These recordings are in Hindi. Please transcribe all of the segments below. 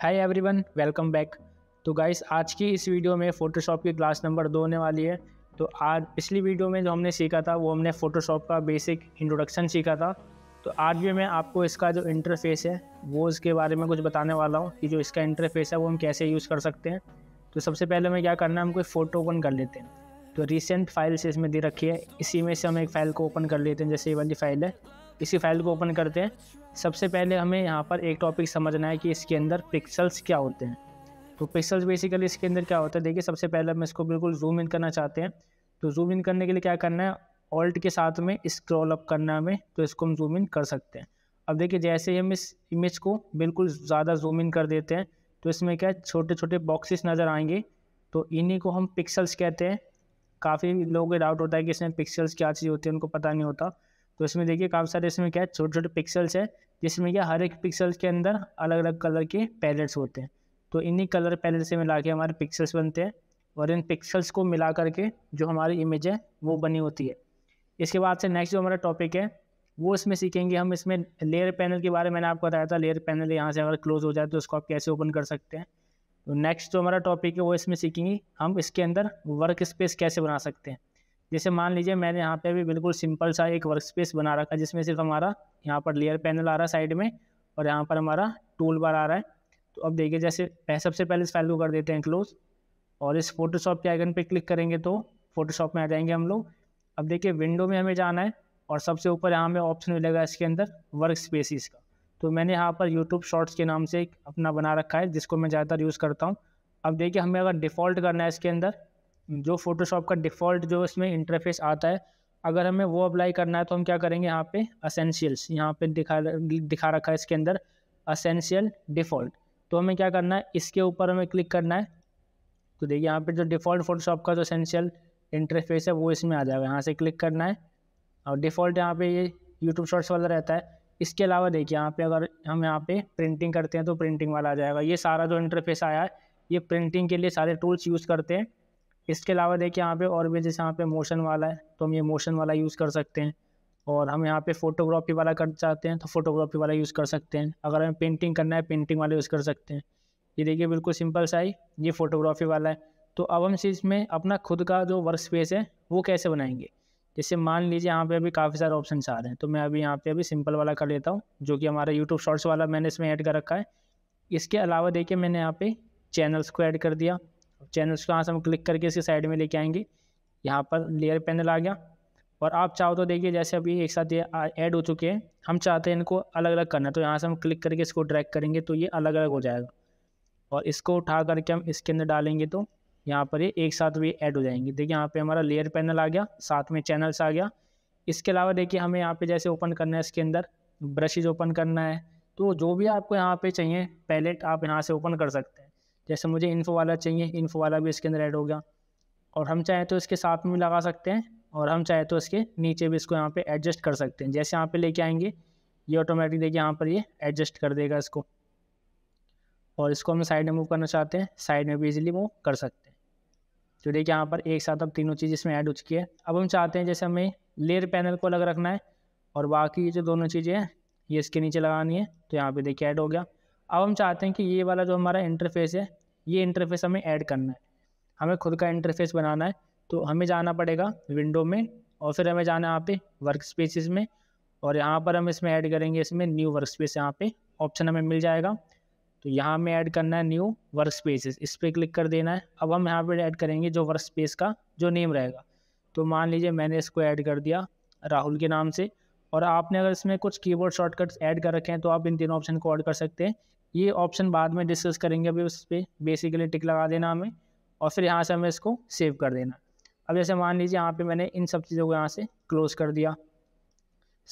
हाय एवरीवन वेलकम बैक तो गाइस आज की इस वीडियो में फ़ोटोशॉप की क्लास नंबर दो होने वाली है तो आज पिछली वीडियो में जो हमने सीखा था वो हमने फ़ोटोशॉप का बेसिक इंट्रोडक्शन सीखा था तो आज भी मैं आपको इसका जो इंटरफेस है वो इसके बारे में कुछ बताने वाला हूँ कि जो इसका इंटरफेस है वो हम कैसे यूज़ कर सकते हैं तो सबसे पहले हमें क्या करना है हम कोई फ़ोटो ओपन कर लेते हैं तो रिसेंट फाइल्स इसमें दे रखी है इसी में से हम एक फ़ाइल को ओपन कर लेते हैं जैसे ये वाली फ़ाइल है इसी फाइल को ओपन करते हैं सबसे पहले हमें यहाँ पर एक टॉपिक समझना है कि इसके अंदर पिक्सल्स क्या होते हैं तो पिक्सल्स बेसिकली इसके अंदर क्या होता है देखिए सबसे पहले हम इसको बिल्कुल जूम इन करना चाहते हैं तो जूम इन करने के लिए क्या करना है ऑल्ट के साथ में स्क्रॉल अप करना हमें तो इसको हम जूम इन कर सकते हैं अब देखिए जैसे ही हम इस इमेज को बिल्कुल ज़्यादा जूम इन कर देते हैं तो इसमें क्या छोटे छोटे बॉक्सेस नज़र आएंगे तो इन्हीं को हम पिक्सल्स कहते हैं काफ़ी लोगों को डाउट होता है कि इसमें पिक्सल्स क्या चीज़ होती है उनको पता नहीं होता तो इसमें देखिए काफ़ी सारे इसमें क्या है छोटे छोटे पिक्सल्स है जिसमें क्या हर एक पिक्सल्स के अंदर अलग अलग कलर के पैलेट्स होते हैं तो इन्हीं कलर पैलेट से मिला के हमारे पिक्सल्स बनते हैं और इन पिक्सल्स को मिला करके जो हमारी इमेज है वो बनी होती है इसके बाद से नेक्स्ट जो हमारा टॉपिक है वो इसमें सीखेंगे हम इसमें लेयर पैनल के बारे में मैंने आपको बताया था लेयर पैनल यहाँ से अगर क्लोज हो जाए तो उसको आप कैसे ओपन कर सकते हैं तो नेक्स्ट जो हमारा टॉपिक है वो इसमें सीखेंगे हम इसके अंदर वर्क स्पेस कैसे बना सकते हैं जैसे मान लीजिए मैंने यहाँ पे भी बिल्कुल सिंपल सा एक वर्क स्पेस बना रखा है जिसमें सिर्फ हमारा यहाँ पर लेयर पैनल आ रहा है साइड में और यहाँ पर हमारा टूल बार आ रहा है तो अब देखिए जैसे सबसे पहले इस फाइल को कर देते हैं क्लोज और इस फोटोशॉप के आइकन पर क्लिक करेंगे तो फोटोशॉप में आ जाएंगे हम लोग अब देखिए विंडो में हमें जाना है और सबसे ऊपर यहाँ में ऑप्शन मिलेगा इसके अंदर वर्क स्पेसिस का तो मैंने यहाँ पर यूट्यूब शॉर्ट्स के नाम से एक अपना बना रखा है जिसको मैं ज़्यादातर यूज़ करता हूँ अब देखिए हमें अगर डिफ़ॉल्ट करना है इसके अंदर जो फ़ोटोशॉप का डिफ़ॉल्ट जो इसमें इंटरफेस आता है अगर हमें वो अप्लाई करना है तो हम क्या करेंगे यहाँ पे असेंशियल्स यहाँ पे दिखा दिखा रखा है इसके अंदर असेंशियल डिफ़ॉल्ट तो हमें क्या करना है इसके ऊपर हमें क्लिक करना है तो देखिए यहाँ पे जो डिफ़ॉल्ट फोटोशॉप का जो असेंशियल इंटरफेस है वो इसमें आ जाएगा यहाँ से क्लिक करना है और डिफ़ॉल्ट यहाँ पर ये यूट्यूब शॉर्ट्स वाला रहता है इसके अलावा देखिए यहाँ पे अगर हम यहाँ पे प्रिंटिंग करते हैं तो प्रिंटिंग वाला आ जाएगा ये सारा जो इंटरफेस आया है ये प्रिंटिंग के लिए सारे टूल्स यूज़ करते हैं इसके अलावा देखिए यहाँ पे और भी जैसे यहाँ पे मोशन वाला है तो हम ये मोशन वाला यूज़ कर सकते हैं और हम यहाँ पे फोटोग्राफी वाला कर चाहते हैं तो फोटोग्राफी वाला यूज़ कर सकते हैं अगर हमें पेंटिंग करना है पेंटिंग वाला यूज़ कर सकते हैं ये देखिए बिल्कुल सिंपल सा ही ये फोटोग्राफी वाला है तो अब हम इसमें अपना खुद का जो वर्क स्पेस है वो कैसे बनाएंगे जैसे मान लीजिए यहाँ पे अभी काफ़ी सारे ऑप्शन आ रहे हैं तो मैं अभी यहाँ पे अभी सिंपल वाला कर लेता हूँ जो कि हमारा यूट्यूब शॉर्ट्स वाला मैंने इसमें ऐड कर रखा है इसके अलावा देखिए मैंने यहाँ पे चैनल्स को ऐड कर दिया चैनल्स को यहाँ से हम क्लिक करके इसके साइड में लेके आएंगे यहाँ पर लेयर पैनल आ गया और आप चाहो तो देखिए जैसे अभी एक साथ ये ऐड हो चुके हैं हम चाहते हैं इनको अलग अलग करना तो यहाँ से हम क्लिक करके इसको ड्रैग करेंगे तो ये अलग अलग हो जाएगा और इसको उठा करके हम इसके अंदर डालेंगे तो यहाँ पर ये एक साथ भी ऐड हो जाएंगे देखिए यहाँ पे हमारा लेयर पैनल आ गया साथ में चैनल्स आ गया इसके अलावा देखिए हमें यहाँ पे जैसे ओपन करना है इसके अंदर ब्रशेज ओपन करना है तो जो भी आपको यहाँ पे चाहिए पैलेट आप यहाँ से ओपन कर सकते हैं जैसे मुझे इन्फो वाला चाहिए इन्फो वाला भी इसके अंदर ऐड हो गया और हम चाहें तो इसके साथ में लगा सकते हैं और हम चाहें तो इसके नीचे भी इसको यहाँ पर एडजस्ट कर सकते हैं जैसे यहाँ पर लेके आएंगे ये ऑटोमेटिक देखिए यहाँ पर ये एडजस्ट कर देगा इसको और इसको हम साइड में मूव करना चाहते हैं साइड में भी इजीली मूव कर सकते हैं तो देखिए यहाँ पर एक साथ अब तीनों चीज़ इसमें ऐड हो चुकी है अब हम चाहते हैं जैसे हमें लेयर पैनल को अलग रखना है और बाकी ये जो दोनों चीज़ें हैं ये इसके नीचे लगानी है तो यहाँ पर देखिए ऐड हो गया अब हम चाहते हैं कि ये वाला जो हमारा इंटरफेस है ये इंटरफेस हमें ऐड करना है हमें खुद का इंटरफेस बनाना है तो हमें जाना पड़ेगा विंडो में और फिर हमें जाना है यहाँ पे वर्क स्पेसिस में और यहाँ पर हम इसमें ऐड करेंगे इसमें न्यू वर्क स्पेस यहाँ पे ऑप्शन हमें मिल जाएगा तो यहाँ हमें ऐड करना है न्यू वर्क स्पेसिस इस पर क्लिक कर देना है अब हम यहाँ पर ऐड करेंगे जो वर्क स्पेस का जो नेम रहेगा तो मान लीजिए मैंने इसको ऐड कर दिया राहुल के नाम से और आपने अगर इसमें कुछ कीबोर्ड शॉर्टकट्स ऐड कर रखे हैं तो आप इन तीनों ऑप्शन को ऐड कर सकते हैं ये ऑप्शन बाद में डिस्कस करेंगे अभी उस पर बेसिकली टिक लगा देना हमें और फिर यहाँ से हमें इसको सेव कर देना अब जैसे मान लीजिए यहाँ पे मैंने इन सब चीज़ों को यहाँ से क्लोज़ कर दिया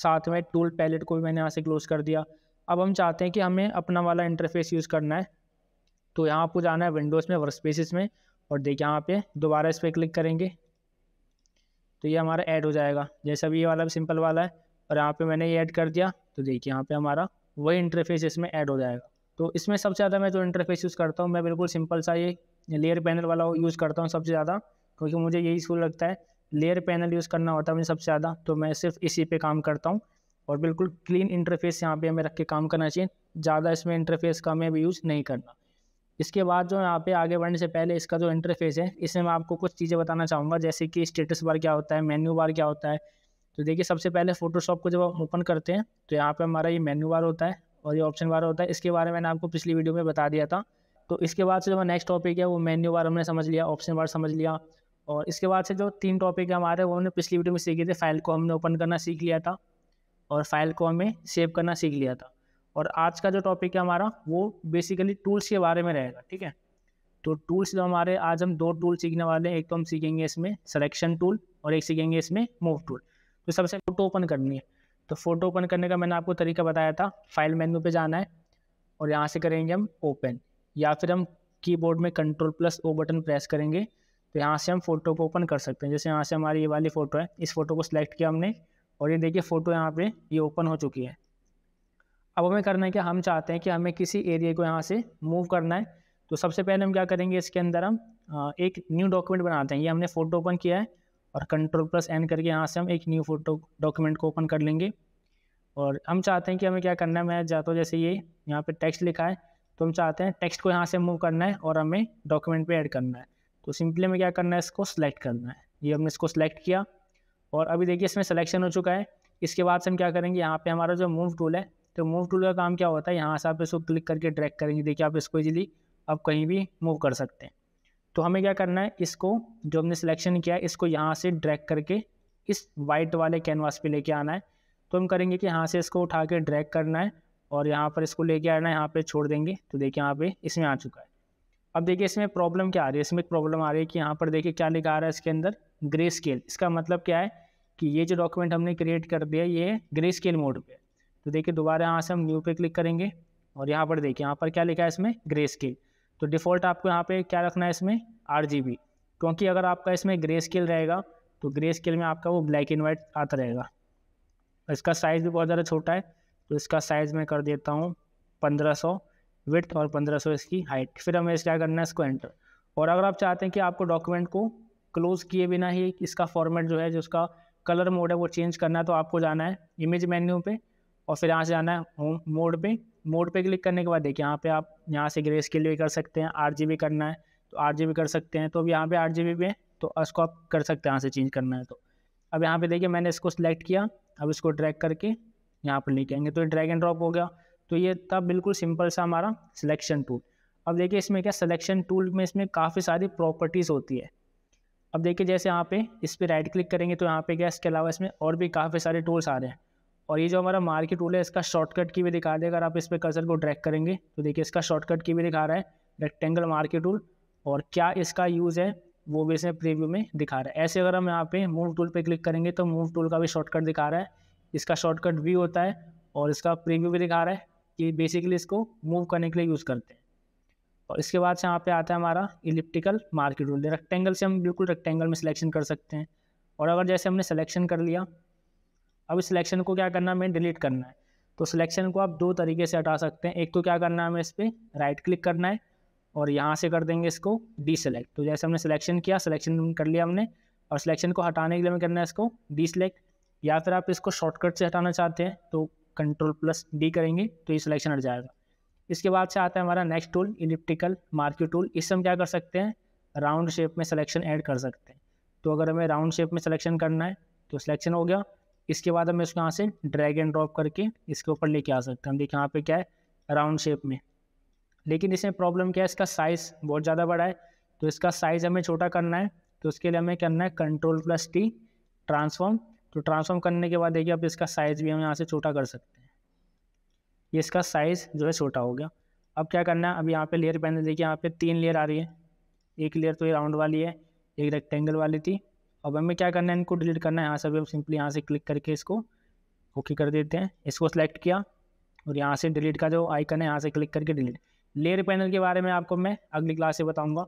साथ में टूल पैलेट को भी मैंने यहाँ से क्लोज़ कर दिया अब हम चाहते हैं कि हमें अपना वाला इंटरफेस यूज़ करना है तो यहाँ आपको जाना है विंडोज़ में वर्क स्पेसिस में और देखिए यहाँ पे दोबारा इस पर क्लिक करेंगे तो ये हमारा ऐड हो जाएगा जैसे अभी ये वाला भी सिंपल वाला है और यहाँ पे मैंने ये ऐड कर दिया तो देखिए यहाँ पे हमारा वही इंटरफेस इसमें ऐड हो जाएगा तो इसमें सबसे ज़्यादा मैं जो इंटरफेस यूज़ करता हूँ मैं बिल्कुल सिंपल सा ये लेयर पैनल वाला यूज़ करता हूँ सबसे ज़्यादा क्योंकि मुझे यही स्कूल लगता है लेयर पैनल यूज़ करना होता है मुझे सबसे ज़्यादा तो मैं सिर्फ इसी पर काम करता हूँ और बिल्कुल क्लीन इंटरफेस यहाँ पर हमें रख के काम करना चाहिए ज़्यादा इसमें इंटरफेस का हमें भी यूज़ नहीं करना इसके बाद जो यहाँ पे आगे बढ़ने से पहले इसका जो इंटरफेस है इसमें मैं आपको कुछ चीज़ें बताना चाहूँगा जैसे कि स्टेटस बार क्या होता है मेन्यू बार क्या होता है तो देखिए सबसे पहले फोटोशॉप को जब हम ओपन करते हैं तो यहाँ पे हमारा ये मेन्यू बार होता है और ये ऑप्शन बार होता है इसके बारे में मैंने आपको पिछली वीडियो में बता दिया था तो इसके बाद से जो नेक्स्ट टॉपिक है वो मेन्यू बार हमने समझ लिया ऑप्शन बार समझ लिया और इसके बाद से जो तीन टॉपिक है हमारे वो हमने पिछली वीडियो में सीखे थे फाइल को हमने ओपन करना सीख लिया था और फाइल को हमें सेव करना सीख लिया था और आज का जो टॉपिक है हमारा वो बेसिकली टूल्स के बारे में रहेगा ठीक है तो टूल्स जो हमारे आज हम दो टूल सीखने वाले हैं एक तो हम सीखेंगे इसमें सलेक्शन टूल और एक सीखेंगे इसमें मूव टूल तो सबसे फ़ोटो ओपन करनी है तो फ़ोटो ओपन करने का मैंने आपको तरीका बताया था फाइल मेन्यू पे जाना है और यहाँ से करेंगे हम ओपन या फिर हम कीबोर्ड में control plus O button press करेंगे तो यहाँ से हम फ़ोटो को ओपन कर सकते हैं जैसे यहाँ से हमारी ये वाली फ़ोटो है इस फ़ोटो को सिलेक्ट किया हमने और ये देखिए फ़ोटो यहाँ पर ये ओपन हो चुकी है अब हमें करना है कि हम चाहते हैं कि हमें किसी एरिए को यहाँ से मूव करना है तो सबसे पहले हम क्या करेंगे इसके अंदर हम एक न्यू डॉक्यूमेंट बनाते हैं ये हमने फ़ोटो ओपन किया है और कंट्रोल प्लस एन करके यहाँ से हम एक न्यू फोटो डॉक्यूमेंट को ओपन कर लेंगे और हम चाहते हैं कि हमें क्या करना है मैं जाता हूँ तो जैसे ये यहाँ पे टेक्स्ट लिखा है तो हम चाहते हैं टेक्स्ट को यहाँ से मूव करना है और हमें डॉक्यूमेंट पे ऐड करना है तो सिंपली हमें क्या करना है इसको सेलेक्ट करना है ये हमने इसको सेलेक्ट किया और अभी देखिए इसमें सिलेक्शन हो चुका है इसके बाद से हम क्या करेंगे यहाँ पे हमारा जो मूव टूल है तो मूव टूल का काम क्या होता है यहाँ से आप इसको क्लिक करके ड्रैग करेंगे देखिए आप इसको इजीली आप कहीं भी मूव कर सकते हैं तो हमें क्या करना है इसको जो हमने सिलेक्शन किया है इसको यहाँ से ड्रैग करके इस वाइट वाले कैनवास पे लेके आना है तो हम करेंगे कि यहाँ से इसको उठा के ड्रैग करना है और यहाँ पर इसको लेके आना है यहाँ पे छोड़ देंगे तो देखिए यहाँ पे इसमें आ चुका है अब देखिए इसमें प्रॉब्लम क्या आ रही है इसमें प्रॉब्लम आ रही है कि यहाँ पर देखिए क्या लिखा आ रहा है इसके अंदर ग्रे स्केल इसका मतलब क्या है कि ये जो डॉक्यूमेंट हमने क्रिएट कर दिया ये ग्रे स्केल मोड पर तो देखिए दोबारा यहाँ से हम न्यू पे क्लिक करेंगे और यहाँ पर देखिए यहाँ पर क्या लिखा है इसमें ग्रे स्केल तो डिफ़ॉल्ट आपको यहाँ पे क्या रखना है इसमें आर क्योंकि अगर आपका इसमें ग्रे स्केल रहेगा तो ग्रे स्केल में आपका वो ब्लैक एंड वाइट आता रहेगा इसका साइज़ भी बहुत ज़्यादा छोटा है तो इसका साइज़ मैं कर देता हूँ पंद्रह सौ विथ और पंद्रह सौ इसकी हाइट फिर हमें क्या करना है इसको एंटर और अगर आप चाहते हैं कि आपको डॉक्यूमेंट को क्लोज़ किए बिना ही इसका फॉर्मेट जो है जो उसका कलर मोड है वो चेंज करना है तो आपको जाना है इमेज मेन्यू पे और फिर यहाँ से जाना है होम मोड पे मोड पे क्लिक करने के बाद देखिए यहाँ पे आप यहाँ से ग्रे स्केल भी कर सकते हैं आर करना है तो आर कर सकते हैं तो अब यहाँ पे आर जी बी पे तो इसको आप कर सकते हैं यहाँ से चेंज करना है तो अब यहाँ पे देखिए मैंने इसको सिलेक्ट किया अब इसको ड्रैग करके यहाँ पर लेके आएंगे तो ये ड्रैग एंड ड्रॉप हो गया तो ये था बिल्कुल सिंपल सा हमारा सिलेक्शन टूल अब देखिए इसमें क्या सिलेक्शन टूल में इसमें काफ़ी सारी प्रॉपर्टीज़ होती है अब देखिए जैसे यहाँ पे इस पर राइट क्लिक करेंगे तो यहाँ पे क्या इसके अलावा इसमें और भी काफ़ी सारे टूल्स आ रहे हैं और ये जो हमारा मार्केट रूल है इसका शॉर्टकट की भी दिखा देगा अगर आप इस पर कर्सर को ड्रैग करेंगे तो देखिए इसका शॉर्टकट की भी दिखा रहा है रेक्टेंगल मार्केट रूल और क्या इसका यूज़ है वो भी इसमें प्रीव्यू में दिखा रहा है ऐसे अगर हम यहाँ पे मूव टूल पे क्लिक करेंगे तो मूव टूल का भी शॉर्टकट दिखा रहा है इसका शॉर्टकट भी होता है और इसका प्रीव्यू भी दिखा रहा है कि बेसिकली इसको मूव करने के लिए यूज़ करते हैं और इसके बाद से यहाँ पे आता है हमारा इलिप्टिकल मार्केट रूल रेक्टेंगल से हम बिल्कुल रेक्टेंगल में सिलेक्शन कर सकते हैं और अगर जैसे हमने सिलेक्शन कर लिया अब इस सिलेक्शन को क्या करना है हमें डिलीट करना है तो सिलेक्शन को आप दो तरीके से हटा सकते हैं एक तो क्या करना है हमें इस पर राइट क्लिक करना है और यहाँ से कर देंगे इसको डी सेलेक्ट तो जैसे हमने सिलेक्शन किया सिलेक्शन कर लिया हमने और सिलेक्शन को हटाने के लिए हमें करना है इसको डी सेलेक्ट या फिर आप इसको शॉर्टकट से हटाना चाहते हैं तो कंट्रोल प्लस डी करेंगे तो ये सिलेक्शन हट जाएगा इसके बाद से आता है हमारा next tool elliptical marquee tool इससे हम क्या कर सकते हैं राउंड शेप में सिलेक्शन ऐड कर सकते हैं तो अगर हमें राउंड शेप में सिलेक्शन करना है तो सिलेक्शन हो गया इसके बाद हम इसको यहाँ से ड्रैग एंड ड्रॉप करके इसके ऊपर लेके आ सकते हैं हम देखिए यहाँ पे क्या है राउंड शेप में लेकिन इसमें प्रॉब्लम क्या है इसका साइज़ बहुत ज़्यादा बड़ा है तो इसका साइज़ हमें छोटा करना है तो उसके लिए हमें करना है कंट्रोल प्लस टी ट्रांसफॉर्म तो ट्रांसफॉर्म करने के बाद देखिए अब इसका साइज़ भी हम यहाँ से छोटा कर सकते हैं ये इसका साइज़ जो है छोटा हो गया अब क्या करना है अब यहाँ पे लेयर पैनल देखिए यहाँ पे तीन लेयर आ रही है एक लेयर तो ये राउंड वाली है एक रेक्टेंगल वाली थी अब हमें क्या करना है इनको डिलीट करना है यहाँ से अभी हम सिंपली यहाँ से क्लिक करके इसको ओके कर देते हैं इसको सेलेक्ट किया और यहाँ से डिलीट का जो आइकन है यहाँ से क्लिक करके डिलीट लेयर पैनल के बारे में आपको मैं अगली क्लास से बताऊँगा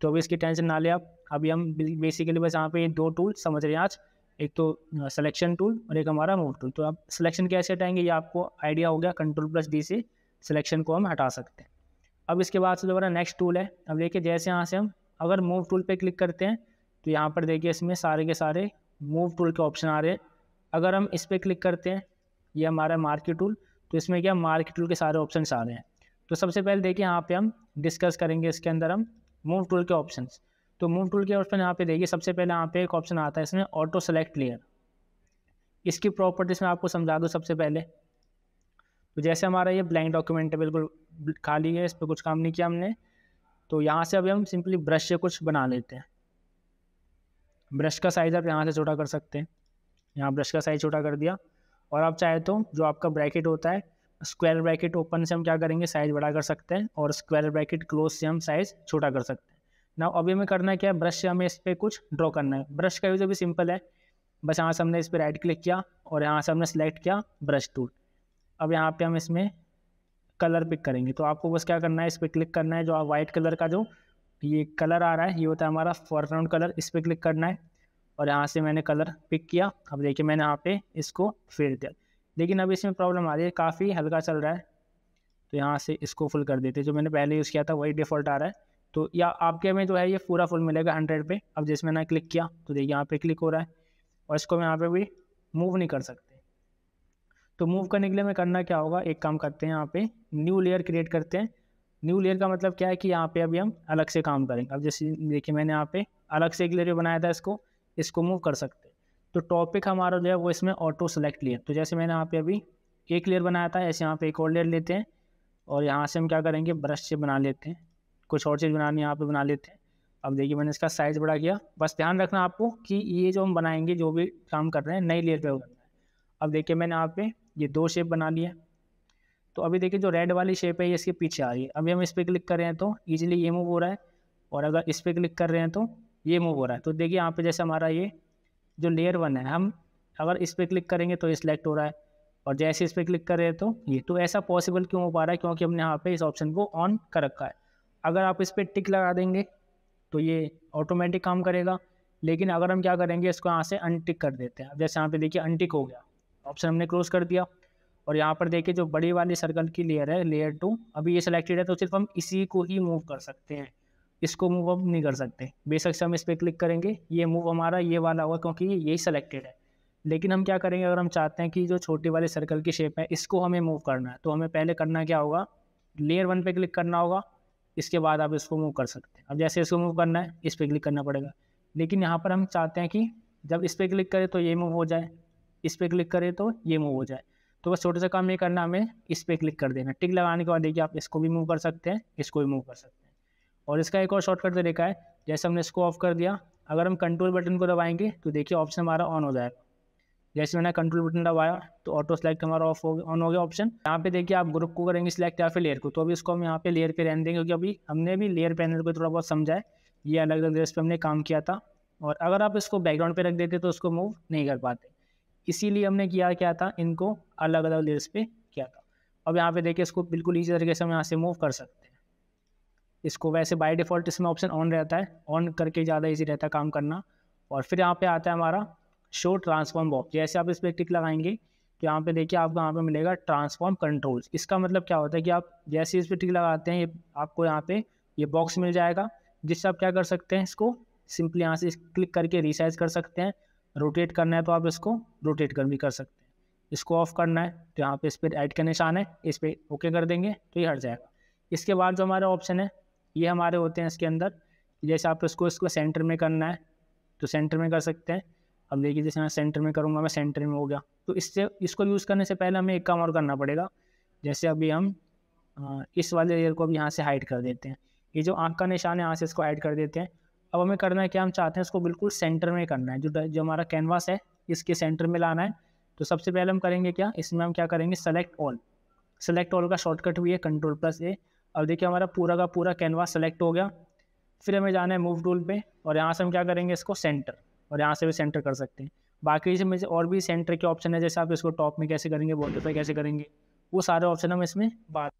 तो अभी इसकी टेंशन ना ले आप अभी हम बेसिकली बस यहाँ पे दो टूल समझ रहे हैं आज एक तो सिलेक्शन टूल और एक हमारा मूव टूल तो आप सिलेक्शन कैसे हटाएंगे ये आपको आइडिया हो गया कंट्रोल प्लस डी से सिलेक्शन को हम हटा सकते हैं अब इसके बाद से दोबारा नेक्स्ट टूल है अब देखिए जैसे यहाँ से हम अगर मूव टूल पे क्लिक करते हैं तो यहाँ पर देखिए इसमें सारे के सारे मूव टूल के ऑप्शन आ रहे हैं अगर हम इस पर क्लिक करते हैं ये हमारा मार्केट टूल तो इसमें क्या मार्केट टूल के सारे ऑप्शन आ रहे हैं तो सबसे पहले देखिए यहाँ पे हम डिस्कस करेंगे इसके अंदर हम मूव टूल के ऑप्शन तो मूव टूल के ऑप्शन यहाँ पे देखिए सबसे पहले यहाँ पे एक ऑप्शन आता है इसमें ऑटो सेलेक्ट लेयर इसकी प्रॉपर्टीज में आपको समझा दूँ सबसे पहले तो जैसे हमारा ये ब्लैंक डॉक्यूमेंट है बिल्कुल खाली है इस पर कुछ काम नहीं किया हमने तो यहाँ से अभी हम सिंपली ब्रश से कुछ बना लेते हैं ब्रश का साइज़ आप यहाँ से छोटा कर सकते हैं यहाँ ब्रश का साइज़ छोटा कर दिया और आप चाहे तो जो आपका ब्रैकेट होता है स्क्वायर ब्रैकेट ओपन से हम क्या करेंगे साइज़ बड़ा कर सकते हैं और स्क्वायर ब्रैकेट क्लोज से हम साइज़ छोटा कर सकते हैं ना अभी हमें करना है क्या है ब्रश से हमें इस पर कुछ ड्रॉ करना है ब्रश का यूज़ अभी सिंपल है बस यहाँ से हमने इस पर राइट क्लिक किया और यहाँ से हमने सेलेक्ट किया ब्रश टूल अब यहाँ पे हम इसमें कलर पिक करेंगे तो आपको बस क्या करना है इस पर क्लिक करना है जो आप वाइट कलर का जो ये कलर आ रहा है ये होता है हमारा फॉरग्राउंड कलर इस पर क्लिक करना है और यहाँ से मैंने कलर पिक किया अब देखिए मैंने यहाँ पे इसको फेर दिया लेकिन अब इसमें प्रॉब्लम आ रही है काफ़ी हल्का चल रहा है तो यहाँ से इसको फुल कर देते जो मैंने पहले यूज़ किया था वही डिफ़ॉल्ट आ रहा है तो या आपके में जो है ये पूरा फुल मिलेगा हंड्रेड पे अब जिसमें मैंने क्लिक किया तो देखिए यहाँ पे क्लिक हो रहा है और इसको मैं यहाँ पे भी मूव नहीं कर सकते तो मूव करने के लिए मैं करना क्या होगा एक काम करते हैं यहाँ पे न्यू लेयर क्रिएट करते हैं न्यू लेयर का मतलब क्या है कि यहाँ पे अभी हम अलग से काम करेंगे अब जैसे देखिए मैंने यहाँ पे अलग से एक लेयर बनाया था इसको इसको मूव कर सकते तो टॉपिक हमारा जो है वो इसमें ऑटो सेलेक्ट लेयर तो जैसे मैंने यहाँ पे अभी एक लेयर बनाया था ऐसे यहाँ पे एक और लेयर लेते हैं और यहाँ से हम क्या करेंगे ब्रश से बना लेते हैं कुछ और चीज़ बनानी यहाँ पर बना लेते हैं अब देखिए मैंने इसका साइज़ बड़ा किया बस ध्यान रखना आपको कि ये जो हम बनाएंगे जो भी काम कर रहे हैं नई लेयर पर अब देखिए मैंने यहाँ पे ये दो शेप बना लिया तो अभी देखिए जो रेड वाली शेप है ये इसके पीछे आ रही है अभी हम इस पर क्लिक कर रहे हैं तो ईजिली ये मूव हो रहा है और अगर इस पर क्लिक कर रहे हैं तो ये मूव हो रहा है तो देखिए यहाँ पे जैसे हमारा ये जो लेयर वन है हम अगर इस पर क्लिक करेंगे तो ये सिलेक्ट हो रहा है और जैसे इस पर क्लिक कर रहे हैं तो ये तो ऐसा पॉसिबल क्यों हो पा रहा है क्योंकि हमने यहाँ पर इस ऑप्शन को ऑन कर रखा है अगर आप इस पर टिक लगा देंगे तो ये ऑटोमेटिक काम करेगा लेकिन अगर हम क्या करेंगे इसको यहाँ से अनटिक कर देते हैं अब जैसे यहाँ पर देखिए अनटिक हो गया ऑप्शन हमने क्लोज कर दिया और यहाँ पर देखिए जो बड़ी वाली सर्कल की लेयर है लेयर टू अभी ये सिलेक्टेड है तो सिर्फ हम इसी को ही मूव कर सकते हैं इसको मूव हम नहीं कर सकते बेशक से हम इस पर क्लिक करेंगे ये मूव हमारा ये वाला होगा क्योंकि यही सिलेक्टेड है लेकिन हम क्या करेंगे अगर हम चाहते हैं कि जो छोटे वाले सर्कल की शेप है इसको हमें मूव करना है तो हमें पहले करना क्या होगा लेयर वन पे क्लिक करना होगा इसके बाद आप इसको मूव कर सकते हैं अब जैसे इसको मूव करना है इस पर क्लिक करना पड़ेगा लेकिन यहाँ पर हम चाहते हैं कि जब इस पर क्लिक करें तो ये मूव हो जाए इस पर क्लिक करें तो ये मूव हो जाए तो बस छोटे सा काम ये करना हमें इस पर क्लिक कर देना टिक लगाने के बाद देखिए आप इसको भी मूव कर सकते हैं इसको भी मूव कर सकते हैं और इसका एक और शॉर्टकट तरीका है जैसे हमने इसको ऑफ कर दिया अगर हम कंट्रोल बटन को दबाएंगे तो देखिए ऑप्शन हमारा ऑन हो जाएगा जैसे मैंने कंट्रोल बटन दबाया तो ऑटो सेलेक्ट हमारा ऑफ हो गया ऑन हो गया ऑप्शन यहाँ पे देखिए आप ग्रुप को करेंगे सिलेक्ट या फिर लेयर को तो अभी इसको हम यहाँ पे लेयर पे रहने देंगे क्योंकि अभी हमने भी लेयर पैनल को थोड़ा बहुत समझा है ये अलग अलग ड्रेस पर हमने काम किया था और अगर आप इसको बैकग्राउंड पे रख देते तो उसको मूव नहीं कर पाते इसीलिए हमने किया क्या था इनको अलग अलग लेयर्स पे किया था अब यहाँ पे देखिए इसको बिल्कुल इजी तरीके से हम यहाँ से मूव कर सकते हैं इसको वैसे बाय डिफ़ॉल्ट इसमें ऑप्शन ऑन रहता है ऑन करके ज़्यादा ईजी रहता है काम करना और फिर यहाँ पे आता है हमारा शो ट्रांसफॉर्म बॉक्स जैसे आप इस पर टिक लगाएंगे तो यहाँ पे देखिए आपको यहाँ पे मिलेगा ट्रांसफॉर्म कंट्रोल्स इसका मतलब क्या होता है कि आप जैसे इस पर टिक लगाते हैं ये आपको यहाँ पे ये बॉक्स मिल जाएगा जिससे आप क्या कर सकते हैं इसको सिंपली यहाँ से क्लिक करके रिसाइज कर सकते हैं रोटेट करना है तो आप इसको रोटेट कर भी कर सकते हैं इसको ऑफ करना है तो यहाँ पे इस पर ऐड का निशान है इस पर ओके कर देंगे तो ये हट जाएगा इसके बाद जो हमारे ऑप्शन है ये हमारे होते हैं इसके अंदर जैसे आप इसको इसको सेंटर में करना है तो सेंटर में कर सकते हैं अब देखिए जैसे मैं सेंटर में करूँगा मैं सेंटर में हो गया तो इससे इसको यूज़ करने से पहले हमें एक काम और करना पड़ेगा जैसे अभी हम इस वाले लेयर को अब यहाँ से हाइड कर देते हैं ये जो आँख का निशान है यहाँ से इसको ऐड कर देते हैं अब हमें करना है क्या हम चाहते हैं इसको बिल्कुल सेंटर में करना है जो जो हमारा कैनवास है इसके सेंटर में लाना है तो सबसे पहले हम करेंगे क्या इसमें हम क्या करेंगे सेलेक्ट ऑल सेलेक्ट ऑल का शॉर्टकट हुई है कंट्रोल प्लस ए अब देखिए हमारा पूरा का पूरा कैनवास सेलेक्ट हो गया फिर हमें जाना है मूव टूल पे और यहाँ से हम क्या करेंगे इसको सेंटर और यहाँ से भी सेंटर कर सकते हैं बाकी इसमें और भी सेंटर के ऑप्शन है जैसे आप इसको टॉप में कैसे करेंगे बॉटर पे कैसे करेंगे वो सारे ऑप्शन हम इसमें बात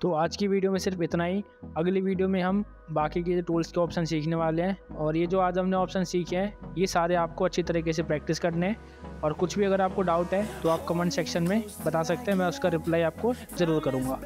तो आज की वीडियो में सिर्फ इतना ही अगली वीडियो में हम बाकी के टूल्स के ऑप्शन सीखने वाले हैं और ये जो आज हमने ऑप्शन सीखे हैं ये सारे आपको अच्छी तरीके से प्रैक्टिस करने हैं और कुछ भी अगर आपको डाउट है तो आप कमेंट सेक्शन में बता सकते हैं मैं उसका रिप्लाई आपको ज़रूर करूँगा